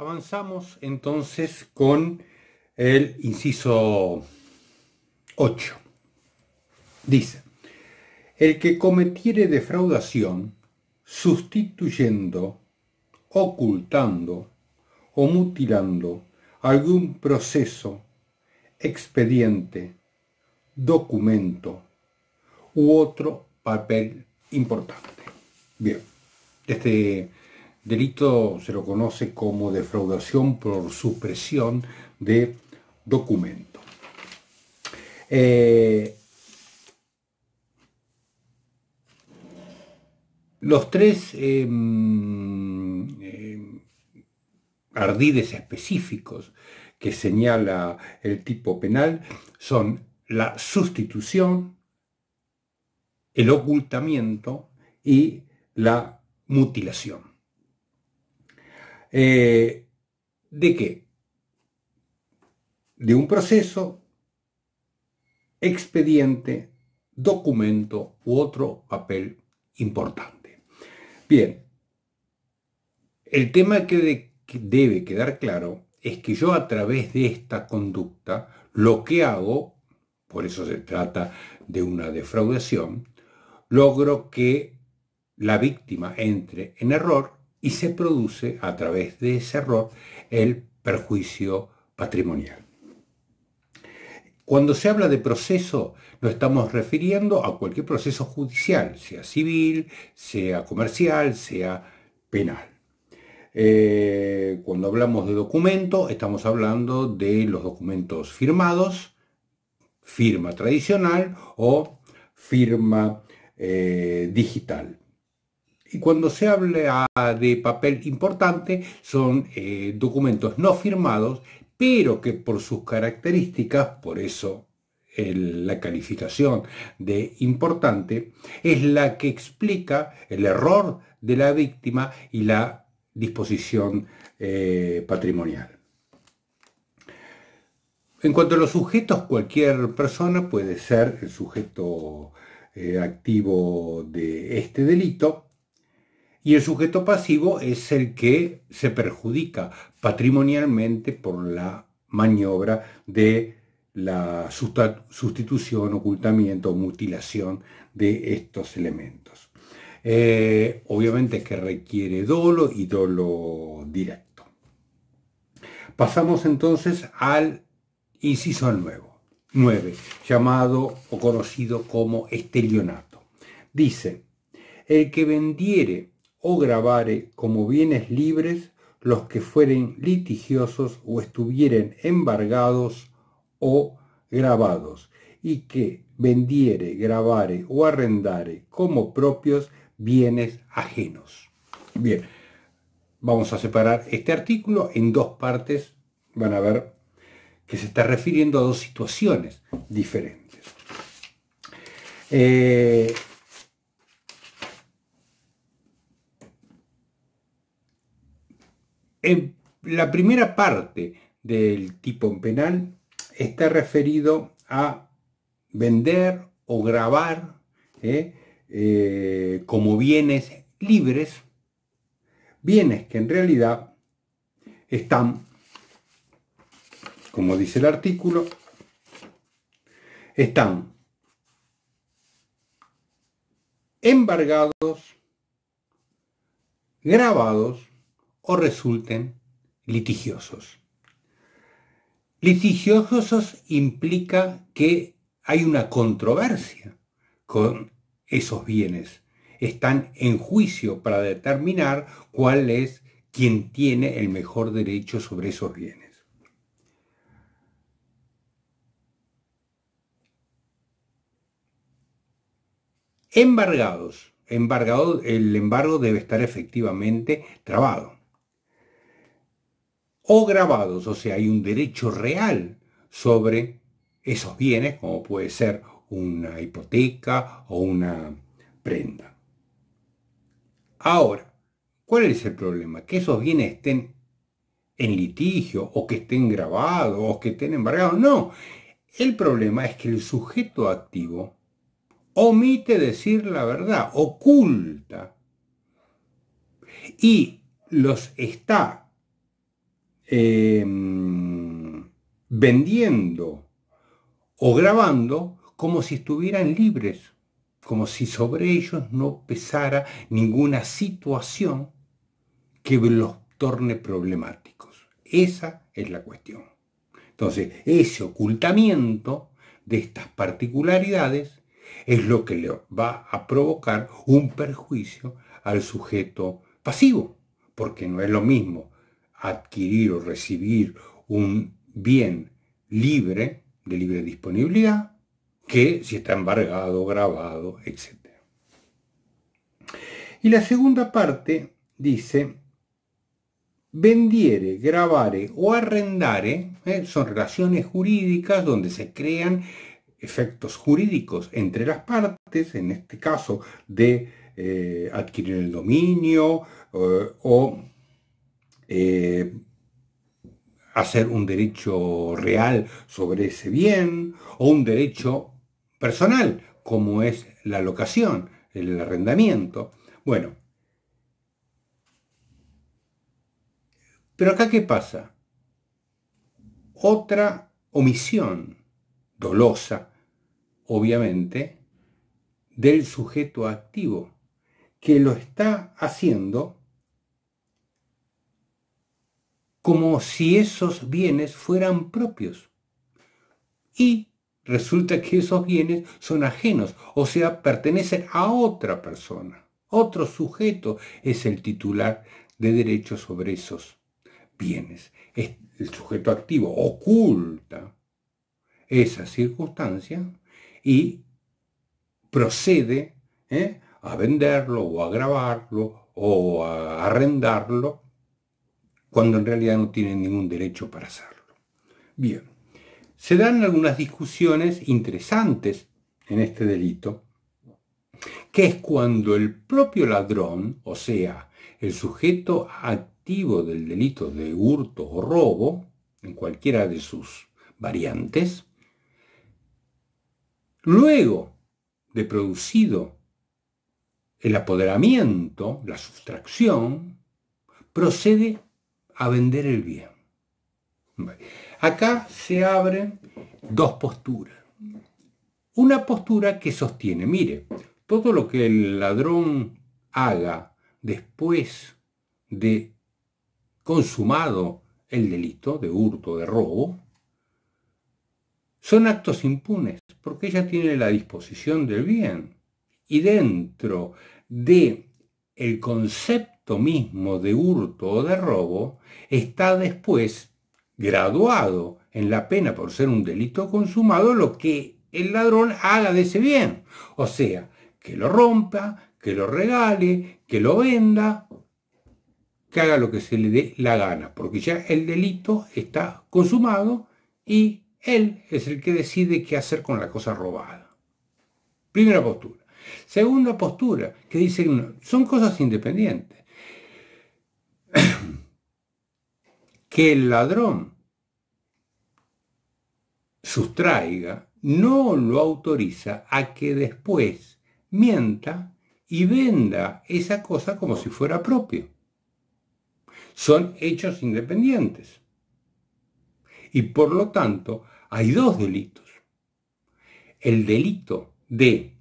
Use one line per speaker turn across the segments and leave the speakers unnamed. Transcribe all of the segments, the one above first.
Avanzamos entonces con el inciso 8. Dice, el que cometiere defraudación, sustituyendo, ocultando o mutilando algún proceso, expediente, documento u otro papel importante. Bien, este delito se lo conoce como defraudación por supresión de documento. Eh, los tres em, em, ardides específicos que señala el tipo penal son la sustitución, el ocultamiento y la mutilación. Eh, ¿De qué? De un proceso, expediente, documento u otro papel importante. Bien, el tema que debe quedar claro es que yo a través de esta conducta lo que hago, por eso se trata de una defraudación, logro que la víctima entre en error y se produce a través de ese error el perjuicio patrimonial. Cuando se habla de proceso, nos estamos refiriendo a cualquier proceso judicial, sea civil, sea comercial, sea penal. Eh, cuando hablamos de documento, estamos hablando de los documentos firmados, firma tradicional o firma eh, digital. Y cuando se habla ah, de papel importante, son eh, documentos no firmados, pero que por sus características, por eso la calificación de importante, es la que explica el error de la víctima y la disposición eh, patrimonial. En cuanto a los sujetos, cualquier persona puede ser el sujeto eh, activo de este delito y el sujeto pasivo es el que se perjudica patrimonialmente por la maniobra de la sustitución, ocultamiento mutilación de estos elementos. Eh, obviamente que requiere dolo y dolo directo. Pasamos entonces al inciso nuevo, 9, llamado o conocido como estelionato. Dice, el que vendiere o grabare como bienes libres los que fueren litigiosos o estuvieren embargados o grabados, y que vendiere, grabare o arrendare como propios bienes ajenos. Bien, vamos a separar este artículo en dos partes, van a ver que se está refiriendo a dos situaciones diferentes. Eh, En la primera parte del tipo penal está referido a vender o grabar ¿eh? Eh, como bienes libres, bienes que en realidad están, como dice el artículo, están embargados, grabados o resulten litigiosos. Litigiosos implica que hay una controversia con esos bienes. Están en juicio para determinar cuál es quien tiene el mejor derecho sobre esos bienes. Embargados. el embargo debe estar efectivamente trabado o grabados, o sea, hay un derecho real sobre esos bienes, como puede ser una hipoteca o una prenda. Ahora, ¿cuál es el problema? Que esos bienes estén en litigio o que estén grabados o que estén embargados. No, el problema es que el sujeto activo omite decir la verdad, oculta y los está Em, vendiendo o grabando como si estuvieran libres, como si sobre ellos no pesara ninguna situación que los torne problemáticos. Esa es la cuestión. Entonces, ese ocultamiento de estas particularidades es lo que le va a provocar un perjuicio al sujeto pasivo, porque no es lo mismo adquirir o recibir un bien libre, de libre disponibilidad, que si está embargado, grabado, etc. Y la segunda parte dice, vendiere, gravare o arrendare ¿eh? son relaciones jurídicas donde se crean efectos jurídicos entre las partes, en este caso de eh, adquirir el dominio eh, o eh, hacer un derecho real sobre ese bien o un derecho personal, como es la locación, el arrendamiento. Bueno, pero acá qué pasa? Otra omisión dolosa, obviamente, del sujeto activo, que lo está haciendo como si esos bienes fueran propios. Y resulta que esos bienes son ajenos, o sea, pertenecen a otra persona. Otro sujeto es el titular de derechos sobre esos bienes. el sujeto activo oculta esa circunstancia y procede ¿eh? a venderlo o a grabarlo o a arrendarlo cuando en realidad no tienen ningún derecho para hacerlo. Bien, se dan algunas discusiones interesantes en este delito, que es cuando el propio ladrón, o sea, el sujeto activo del delito de hurto o robo, en cualquiera de sus variantes, luego de producido el apoderamiento, la sustracción, procede a vender el bien. Acá se abren dos posturas. Una postura que sostiene, mire, todo lo que el ladrón haga después de consumado el delito de hurto, de robo, son actos impunes, porque ella tiene la disposición del bien. Y dentro de el concepto mismo de hurto o de robo está después graduado en la pena por ser un delito consumado lo que el ladrón haga de ese bien. O sea, que lo rompa, que lo regale, que lo venda, que haga lo que se le dé la gana, porque ya el delito está consumado y él es el que decide qué hacer con la cosa robada. Primera postura. Segunda postura, que dice, son cosas independientes. que el ladrón sustraiga no lo autoriza a que después mienta y venda esa cosa como si fuera propio. Son hechos independientes. Y por lo tanto, hay dos delitos. El delito de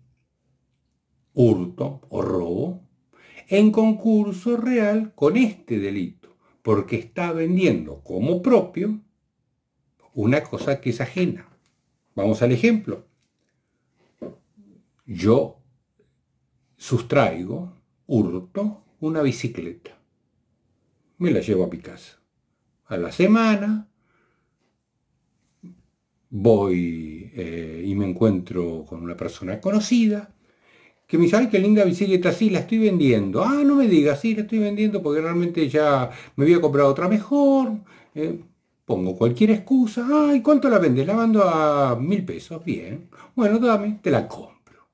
hurto o robo en concurso real con este delito porque está vendiendo como propio una cosa que es ajena. Vamos al ejemplo. Yo sustraigo, hurto una bicicleta. Me la llevo a mi casa. A la semana voy eh, y me encuentro con una persona conocida que me dice, ay, qué linda bicicleta, sí, la estoy vendiendo. Ah, no me digas, sí, la estoy vendiendo porque realmente ya me había comprado otra mejor. Eh, pongo cualquier excusa, ay, ¿cuánto la vendes? La mando a mil pesos, bien. Bueno, dame, te la compro.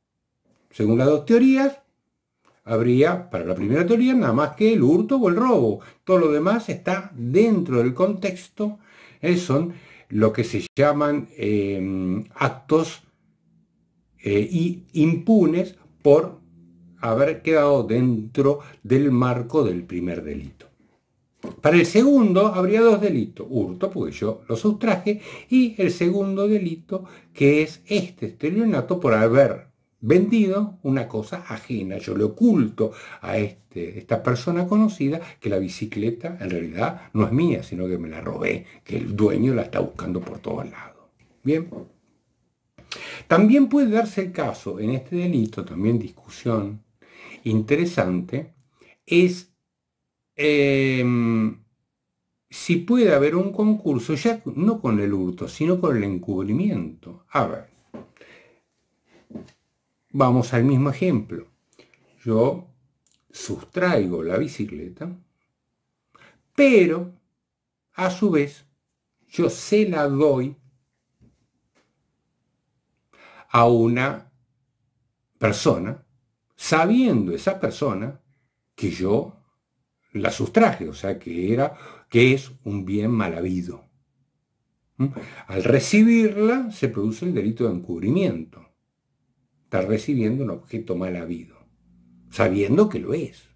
Según las dos teorías, habría, para la primera teoría, nada más que el hurto o el robo. Todo lo demás está dentro del contexto. son lo que se llaman eh, actos eh, impunes por haber quedado dentro del marco del primer delito. Para el segundo habría dos delitos, hurto, porque yo los sustraje, y el segundo delito, que es este estelionato por haber vendido una cosa ajena. Yo le oculto a este, esta persona conocida que la bicicleta en realidad no es mía, sino que me la robé, que el dueño la está buscando por todos lados. Bien. También puede darse el caso en este delito, también discusión interesante, es em, si puede haber un concurso, ya no con el hurto, sino con el encubrimiento. A ver, vamos al mismo ejemplo. Yo sustraigo la bicicleta, pero a su vez yo se la doy a una persona, sabiendo esa persona que yo la sustraje, o sea, que era que es un bien mal habido. ¿Mm? Al recibirla se produce el delito de encubrimiento. Está recibiendo un objeto mal habido, sabiendo que lo es.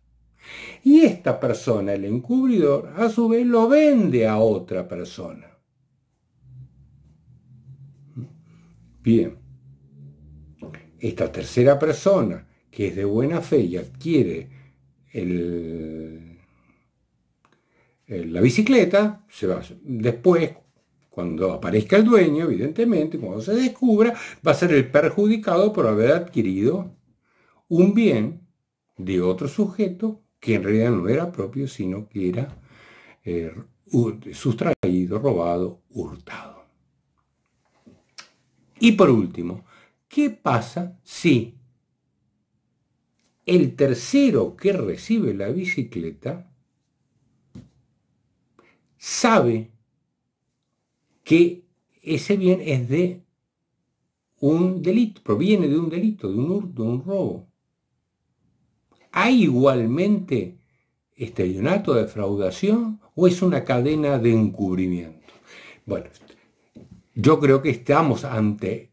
Y esta persona, el encubridor, a su vez lo vende a otra persona. ¿Mm? Bien. Esta tercera persona, que es de buena fe y adquiere eh, la bicicleta, se va, después, cuando aparezca el dueño, evidentemente, cuando se descubra, va a ser el perjudicado por haber adquirido un bien de otro sujeto que en realidad no era propio, sino que era eh, sustraído, robado, hurtado. Y por último, ¿Qué pasa si el tercero que recibe la bicicleta sabe que ese bien es de un delito, proviene de un delito, de un, de un robo. ¿Hay igualmente de defraudación o es una cadena de encubrimiento? Bueno, yo creo que estamos ante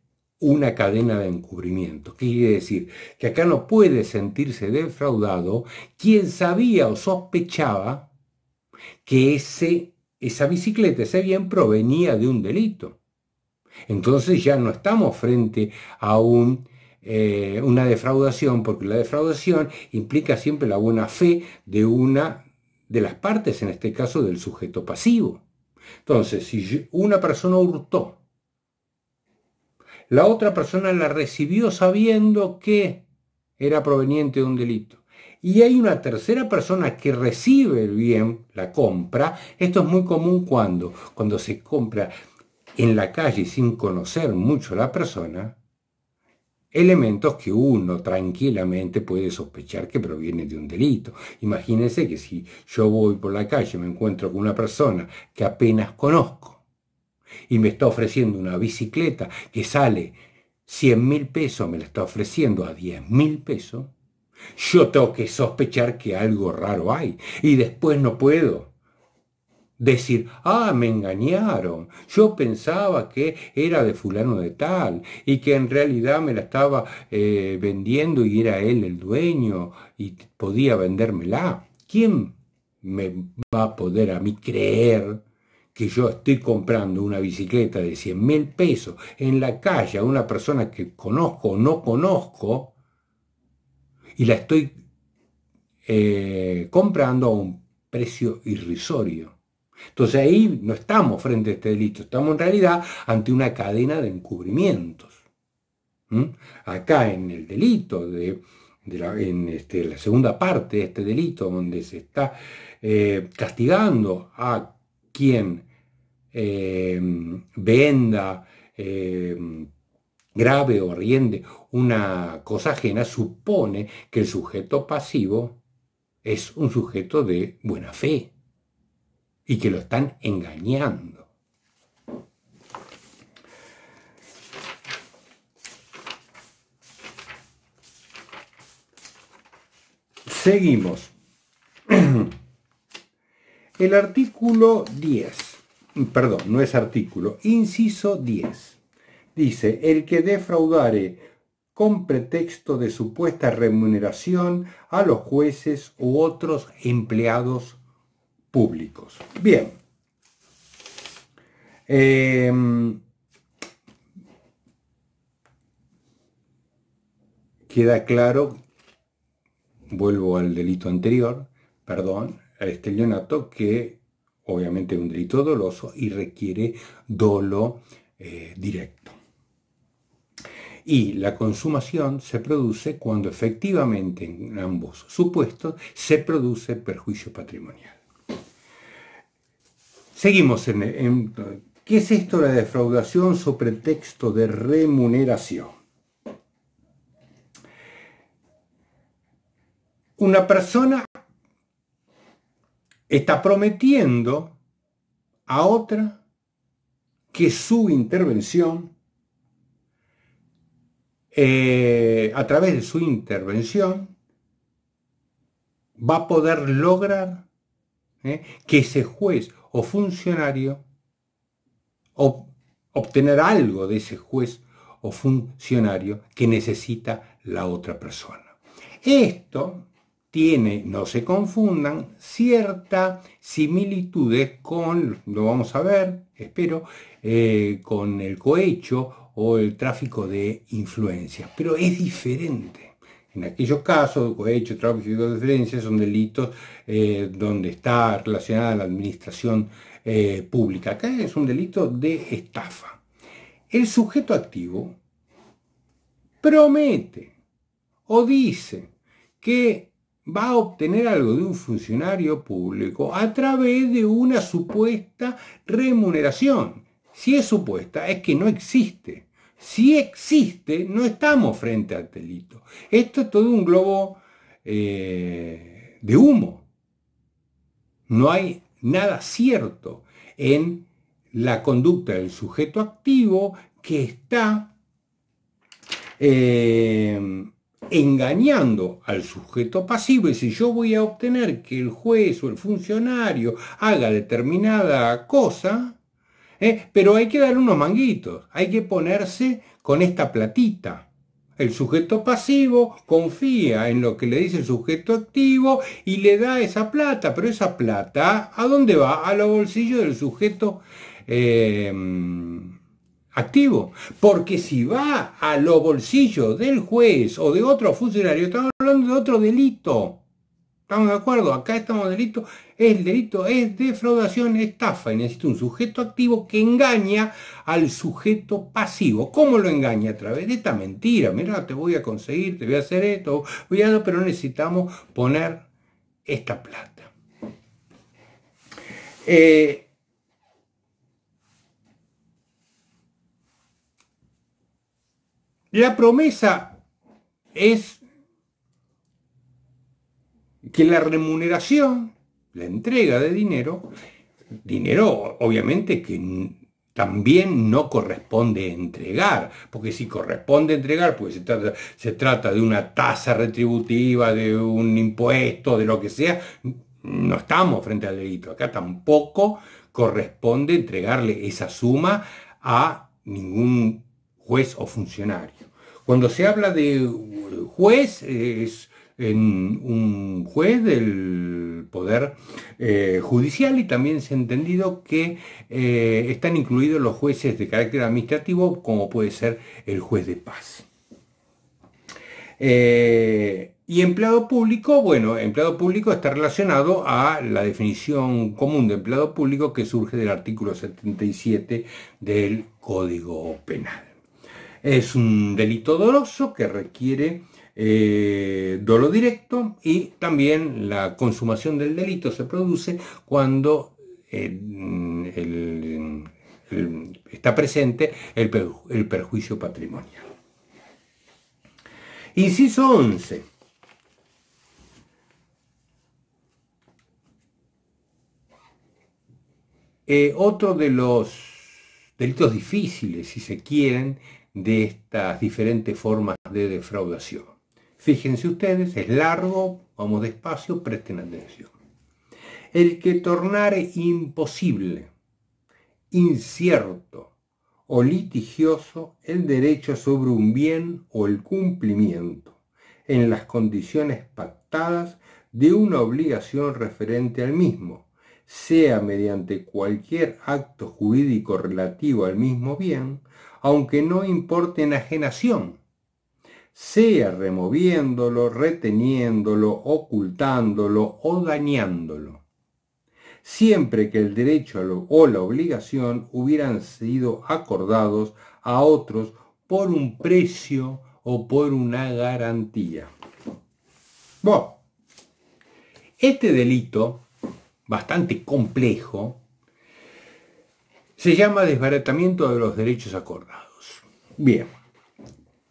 una cadena de encubrimiento. ¿Qué quiere decir? Que acá no puede sentirse defraudado quien sabía o sospechaba que ese, esa bicicleta, ese bien provenía de un delito. Entonces ya no estamos frente a eh, una defraudación, porque la defraudación implica siempre la buena fe de una de las partes, en este caso del sujeto pasivo. Entonces, si una persona hurtó la otra persona la recibió sabiendo que era proveniente de un delito. Y hay una tercera persona que recibe el bien, la compra. Esto es muy común cuando, cuando se compra en la calle sin conocer mucho a la persona, elementos que uno tranquilamente puede sospechar que proviene de un delito. Imagínense que si yo voy por la calle me encuentro con una persona que apenas conozco, y me está ofreciendo una bicicleta que sale cien mil pesos, me la está ofreciendo a diez mil pesos, yo tengo que sospechar que algo raro hay y después no puedo decir, ah, me engañaron, yo pensaba que era de fulano de tal y que en realidad me la estaba eh, vendiendo y era él el dueño y podía vendérmela. ¿Quién me va a poder a mí creer que yo estoy comprando una bicicleta de 100 mil pesos en la calle a una persona que conozco o no conozco y la estoy eh, comprando a un precio irrisorio. Entonces ahí no estamos frente a este delito, estamos en realidad ante una cadena de encubrimientos. Acá en el delito de, la, en este, la segunda parte de este delito, donde se está eh, castigando a quien eh, venda, eh, grave o riende una cosa ajena, supone que el sujeto pasivo es un sujeto de buena fe y que lo están engañando. Seguimos. El artículo 10 perdón, no es artículo, inciso 10. Dice, el que defraudare con pretexto de supuesta remuneración a los jueces u otros empleados públicos. Bien. Em, queda claro, vuelvo al delito anterior, perdón, este Leonato, que obviamente un delito doloso y requiere dolo eh, directo. Y la consumación se produce cuando efectivamente en ambos supuestos se produce perjuicio patrimonial. Seguimos en, ¿qué es esto la defraudación sobre texto de remuneración? Una persona está prometiendo a otra que su intervención, eh, a través de su intervención, va a poder lograr ¿eh? que ese juez o funcionario obtener algo de ese juez o funcionario que necesita la otra persona. Esto tiene, no se confundan, ciertas similitudes con, lo vamos a ver, espero, eh, con el cohecho o el tráfico de influencias, pero es diferente. En aquellos casos, cohecho, tráfico de influencias son delitos eh, donde está relacionada la administración eh, pública. Acá es un delito de estafa. El sujeto activo promete o dice que va a obtener algo de un funcionario público a través de una supuesta remuneración. Si es supuesta, es que no existe. Si existe, no estamos frente al delito. Esto es todo un globo eh, de humo. No hay nada cierto en la conducta del sujeto activo que está eh, engañando al sujeto pasivo y si yo voy a obtener que el juez o el funcionario haga determinada cosa, ¿eh? pero hay que dar unos manguitos, hay que ponerse con esta platita. El sujeto pasivo confía en lo que le dice el sujeto activo y le da esa plata, pero esa plata, ¿a dónde va? A los bolsillos del sujeto. Eh, activo. Porque si va a los bolsillos del juez o de otro funcionario, estamos hablando de otro delito. ¿Estamos de acuerdo? Acá estamos delito. El delito es defraudación, estafa. Y necesita un sujeto activo que engaña al sujeto pasivo. ¿Cómo lo engaña? A través de esta mentira. Mira, te voy a conseguir, te voy a hacer esto, voy a pero necesitamos poner esta plata. Eh, La promesa es que la remuneración, la entrega de dinero, dinero obviamente que también no corresponde entregar, porque si corresponde entregar, pues se trata, se trata, de una tasa retributiva, de un impuesto, de lo que sea, no estamos frente al delito. Acá tampoco corresponde entregarle esa suma a ningún juez o funcionario. Cuando se habla de juez, es un juez del poder eh, judicial y también se ha entendido que eh, están incluidos los jueces de carácter administrativo, como puede ser el juez de paz. Eh, y empleado público, bueno, empleado público está relacionado a la definición común de empleado público que surge del artículo 77 del Código Penal. Es un delito doloso que requiere dolor eh, dolo directo y también la consumación del delito se produce cuando eh, está presente el, perjuicio patrimonial. Inciso 11. Eh, otro de los delitos difíciles, si se quieren, de estas diferentes formas de defraudación. Fíjense ustedes, es largo, vamos despacio, presten atención. El que tornare imposible, incierto o litigioso el derecho sobre un bien o el cumplimiento, en las condiciones pactadas, de una obligación referente al mismo, sea mediante cualquier acto jurídico relativo al mismo bien, aunque no importe enajenación, sea removiéndolo, reteniéndolo, ocultándolo o dañándolo, siempre que el derecho o la obligación hubieran sido acordados a otros por un precio o por una garantía. Bueno, este delito, bastante complejo, se llama desbaratamiento de los derechos acordados. Bien,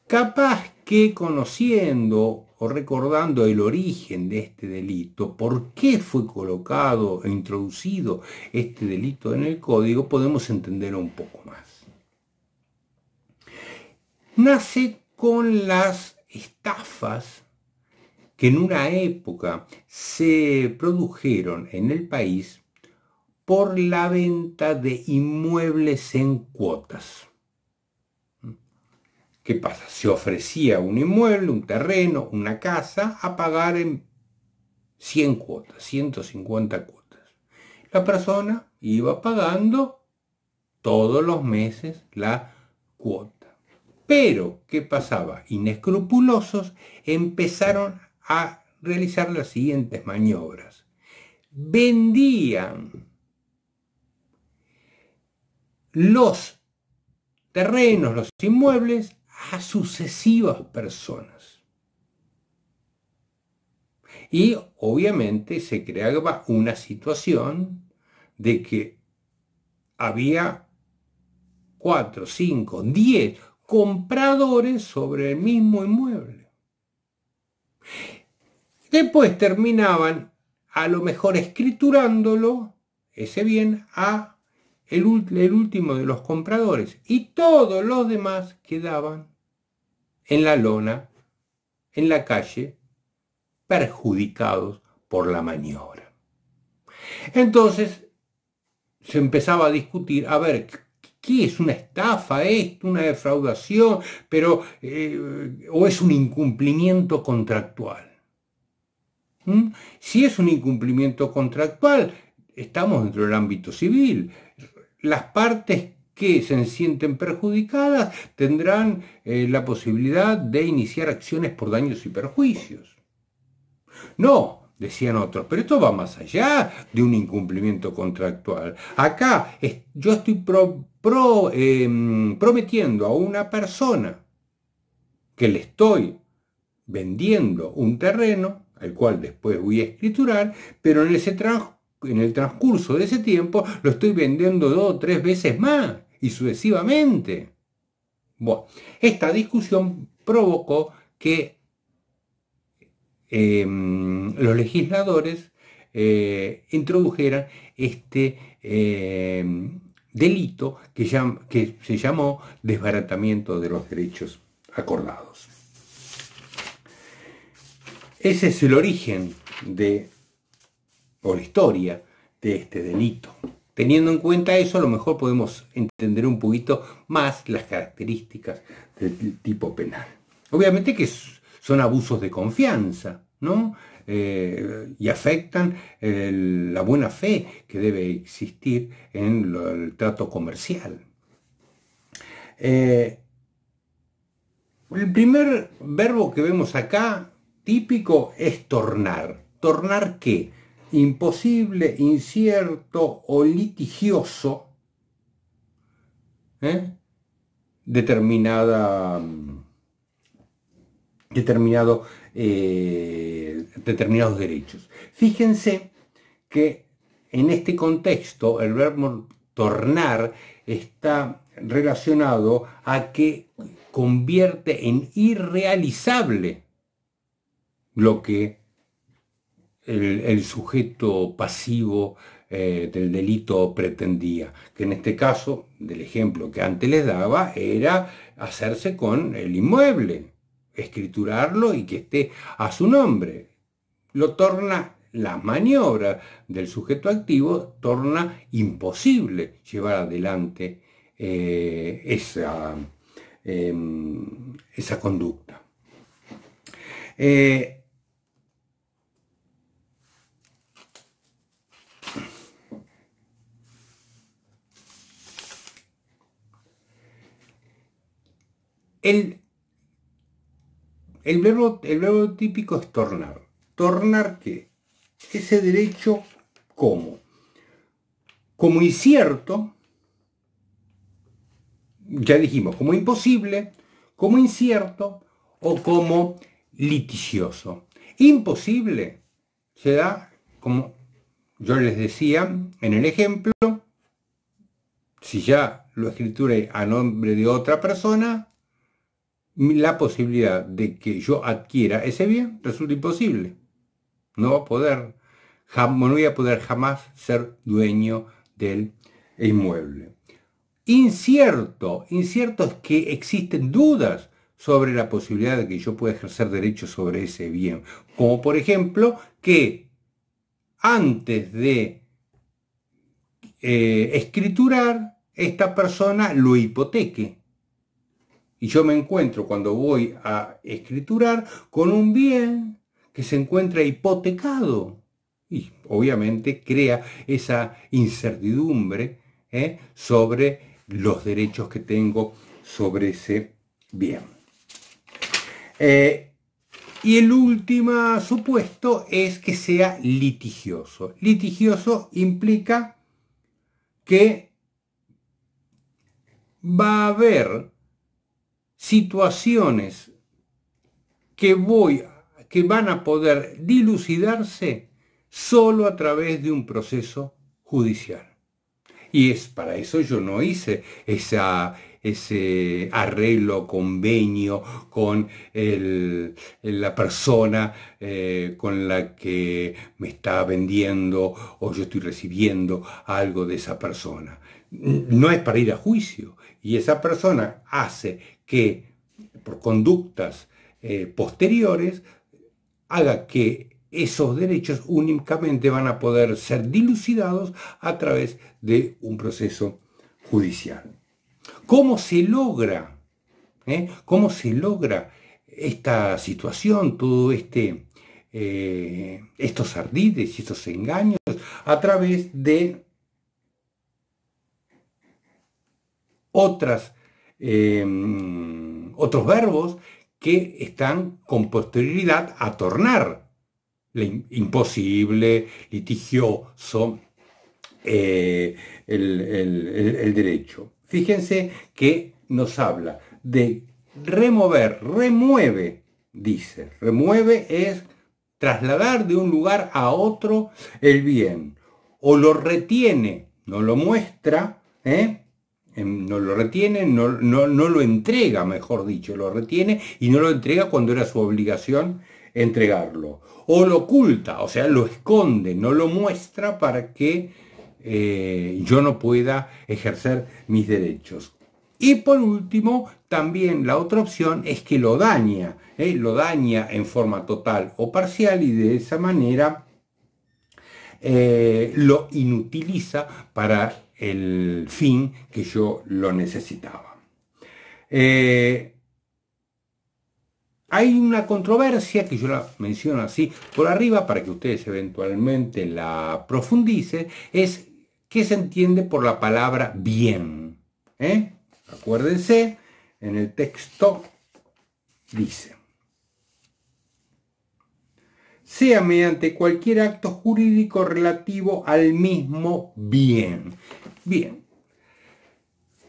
capaz que conociendo o recordando el origen de este delito, por qué fue colocado e introducido este delito en el código, podemos entender un poco más. Nace con las estafas que en una época se produjeron en el país por la venta de inmuebles en cuotas. ¿Qué pasa? Se ofrecía un inmueble, un terreno, una casa a pagar en 100 cuotas, 150 cuotas. La persona iba pagando todos los meses la cuota. Pero, ¿qué pasaba? Inescrupulosos empezaron a realizar las siguientes maniobras. Vendían los terrenos, los inmuebles, a sucesivas personas. Y obviamente se creaba una situación de que había cuatro, cinco, diez compradores sobre el mismo inmueble. Después terminaban a lo mejor escriturándolo, ese bien, a el, último de los compradores y todos los demás quedaban en la lona, en la calle, perjudicados por la maniobra. Entonces se empezaba a discutir, a ver, ¿qué es una estafa esto, una defraudación, pero eh, o es un incumplimiento contractual? ¿Mm? Si es un incumplimiento contractual, estamos dentro del ámbito civil, las partes que se sienten perjudicadas tendrán eh, la posibilidad de iniciar acciones por daños y perjuicios. No, decían otros, pero esto va más allá de un incumplimiento contractual. Acá yo estoy em, prometiendo a una persona que le estoy vendiendo un terreno, al cual después voy a escriturar, pero en ese trabajo, en el transcurso de ese tiempo lo estoy vendiendo dos o tres veces más y sucesivamente. Bueno, esta discusión provocó que em, los legisladores eh, introdujeran este em, delito que se llamó desbaratamiento de los derechos acordados. Ese es el origen de o la historia de este delito. Teniendo en cuenta eso, a lo mejor podemos entender un poquito más las características del tipo penal. Obviamente que son abusos de confianza, ¿no? Eh, y afectan eh, la buena fe que debe existir en el trato comercial. Eh, el primer verbo que vemos acá, típico, es tornar. ¿Tornar qué? imposible, incierto o litigioso ¿eh? determinada, determinado, eh, determinados derechos. Fíjense que en este contexto el verbo tornar está relacionado a que convierte en irrealizable lo que el, sujeto pasivo eh, del delito pretendía, que en este caso, del ejemplo que antes les daba, era hacerse con el inmueble, escriturarlo y que esté a su nombre. Lo torna la maniobra del sujeto activo torna imposible llevar adelante eh, esa, em, esa, conducta. Eh, El, verbo, el típico es tornar. ¿Tornar qué? Ese derecho como. Como incierto, ya dijimos, como imposible, como incierto o como litigioso. Imposible se da como yo les decía en el ejemplo, si ya lo escrituré a nombre de otra persona, la posibilidad de que yo adquiera ese bien resulta imposible. No a poder, no voy a poder jamás ser dueño del inmueble. Incierto, incierto es que existen dudas sobre la posibilidad de que yo pueda ejercer derechos sobre ese bien. Como por ejemplo que antes de eh, escriturar, esta persona lo hipoteque y yo me encuentro cuando voy a escriturar con un bien que se encuentra hipotecado. Y obviamente crea esa incertidumbre ¿eh? sobre los derechos que tengo sobre ese bien. Eh, y el último supuesto es que sea litigioso. Litigioso implica que va a haber situaciones que, voy, que van a poder dilucidarse solo a través de un proceso judicial. Y es para eso yo no hice ese arreglo, convenio con la persona eh, con la que me está vendiendo o yo estoy recibiendo algo de esa persona. No es para ir a juicio. Y esa persona hace que por conductas eh, posteriores haga que esos derechos únicamente van a poder ser dilucidados a través de un proceso judicial. ¿Cómo se logra? Eh? ¿Cómo se logra esta situación, todo este, eh, estos ardides y estos engaños? A través de otras Em, otros verbos que están con posterioridad a tornar. Imposible, litigioso, eh, el, el derecho. Fíjense que nos habla de remover, remueve, dice. Remueve es trasladar de un lugar a otro el bien. O lo retiene, no lo muestra, ¿eh? Em, no lo retiene, no, lo entrega, mejor dicho, lo retiene y no lo entrega cuando era su obligación entregarlo. O lo oculta, o sea, lo esconde, no lo muestra para que eh, yo no pueda ejercer mis derechos. Y por último, también la otra opción es que lo daña, ¿eh? lo daña en forma total o parcial y de esa manera eh, lo inutiliza para el fin que yo lo necesitaba. Eh, hay una controversia que yo la menciono así por arriba para que ustedes eventualmente la profundicen, es qué se entiende por la palabra bien. ¿eh? Acuérdense, en el texto dice, sea mediante cualquier acto jurídico relativo al mismo bien. Bien,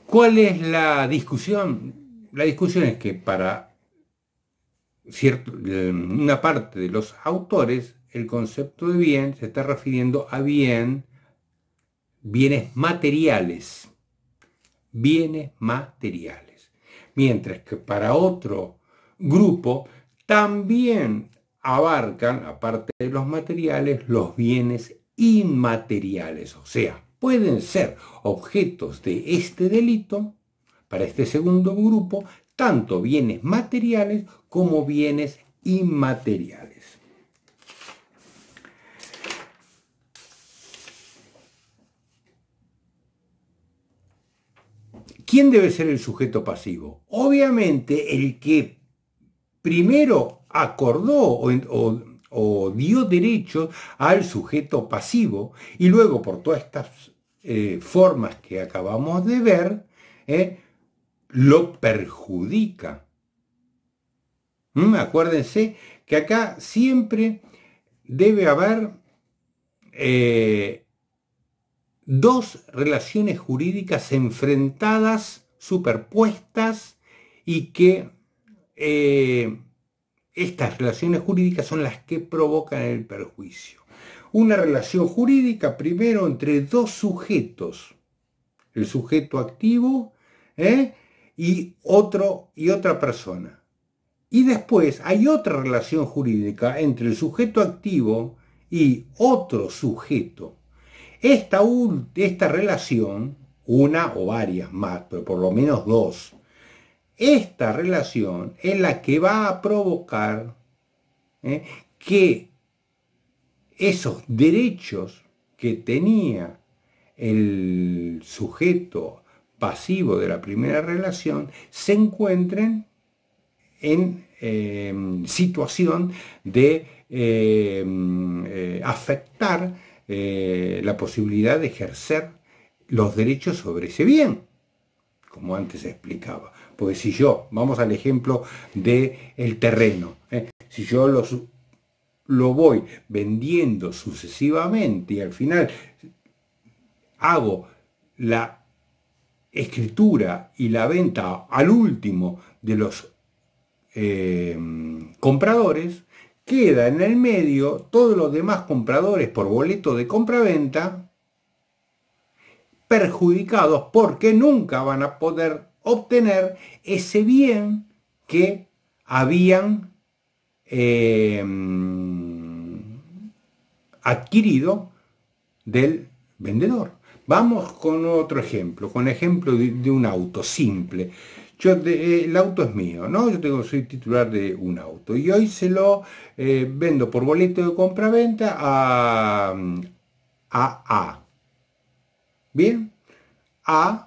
¿cuál es la discusión? La discusión es que para cierto, una parte de los autores, el concepto de bien se está refiriendo a bien, bienes materiales, bienes materiales. Mientras que para otro grupo también abarcan, aparte de los materiales, los bienes inmateriales, o sea, pueden ser objetos de este delito, para este segundo grupo, tanto bienes materiales como bienes inmateriales. ¿Quién debe ser el sujeto pasivo? Obviamente el que primero acordó o, dio derecho al sujeto pasivo y luego por todas estas eh, formas que acabamos de ver, eh, lo perjudica. ¿Mm? Acuérdense que acá siempre debe haber eh, dos relaciones jurídicas enfrentadas, superpuestas y que estas relaciones jurídicas son las que provocan el perjuicio. Una relación jurídica primero entre dos sujetos, el sujeto activo ¿eh? y, otro, y otra persona. Y después hay otra relación jurídica entre el sujeto activo y otro sujeto. Esta, esta relación, una o varias más, pero por lo menos dos, esta relación es la que va a provocar ¿eh? que esos derechos que tenía el sujeto pasivo de la primera relación se encuentren en em, situación de em, eh, afectar eh, la posibilidad de ejercer los derechos sobre ese bien, como antes explicaba. Pues si yo, vamos al ejemplo del el terreno, ¿eh? si yo los, lo voy vendiendo sucesivamente y al final hago la escritura y la venta al último de los eh, compradores, queda en el medio todos los demás compradores por boleto de compraventa perjudicados porque nunca van a poder obtener ese bien que habían em, adquirido del vendedor. Vamos con otro ejemplo, con ejemplo de, un auto simple. Yo, eh, el auto es mío, ¿no? Yo tengo, soy titular de un auto y hoy se lo eh, vendo por boleto de compraventa a A. Bien, A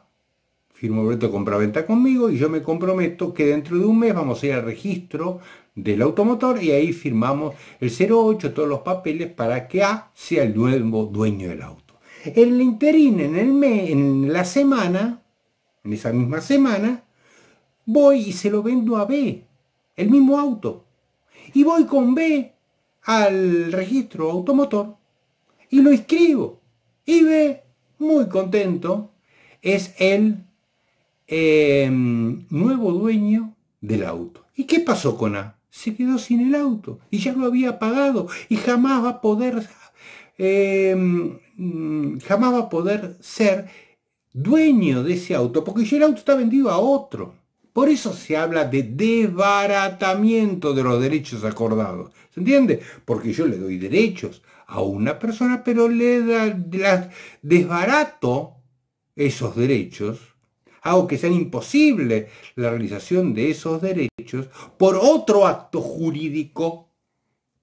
firmo el boleto compra-venta conmigo y yo me comprometo que dentro de un mes vamos a ir al registro del automotor y ahí firmamos el 08, todos los papeles para que A sea el nuevo dueño del auto. En el interín, en, el mes, en la semana, en esa misma semana, voy y se lo vendo a B, el mismo auto. Y voy con B al registro automotor y lo inscribo. Y B, muy contento, es el Em, nuevo dueño del auto. ¿Y qué pasó con A? Se quedó sin el auto y ya lo había pagado y jamás va a poder, em, jamás va a poder ser dueño de ese auto, porque ya el auto está vendido a otro. Por eso se habla de desbaratamiento de los derechos acordados. ¿Se entiende? Porque yo le doy derechos a una persona, pero le da, desbarato esos derechos hago que sea imposible la realización de esos derechos por otro acto jurídico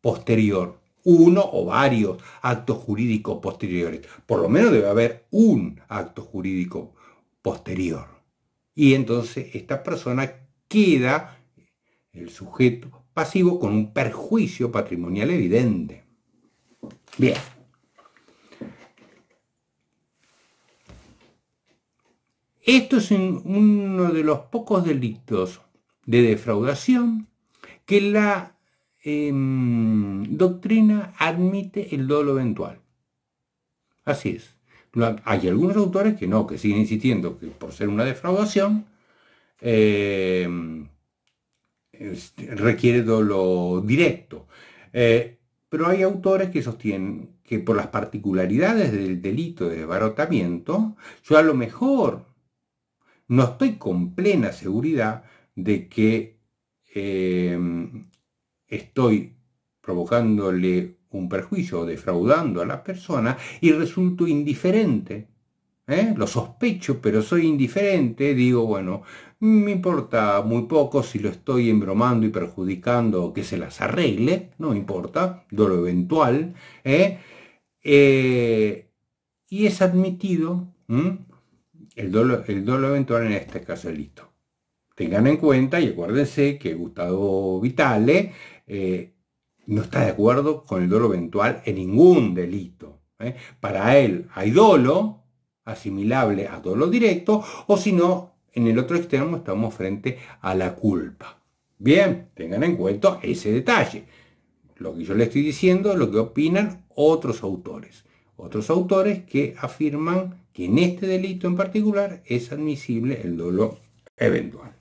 posterior. Uno o varios actos jurídicos posteriores. Por lo menos debe haber un acto jurídico posterior. Y entonces esta persona queda, el sujeto pasivo, con un perjuicio patrimonial evidente. Bien. Esto es uno de los pocos delitos de defraudación que la em, doctrina admite el dolo eventual. Así es. Hay algunos autores que no, que siguen insistiendo que por ser una defraudación em, este, requiere dolo directo. Eh, pero hay autores que sostienen que por las particularidades del delito de desbarotamiento, yo a lo mejor no estoy con plena seguridad de que eh, estoy provocándole un perjuicio o defraudando a la persona y resulto indiferente. ¿eh? Lo sospecho, pero soy indiferente. Digo, bueno, me importa muy poco si lo estoy embromando y perjudicando o que se las arregle, no importa, de lo eventual. ¿eh? y es admitido el dolo, eventual en este caso delito Tengan en cuenta y acuérdense que Gustavo Vitale eh, no está de acuerdo con el dolo eventual en ningún delito. ¿eh? Para él hay dolo asimilable a dolo directo o si no, en el otro extremo estamos frente a la culpa. Bien, tengan en cuenta ese detalle. Lo que yo le estoy diciendo, es lo que opinan otros autores. Otros autores que afirman que en este delito en particular es admisible el dolo eventual.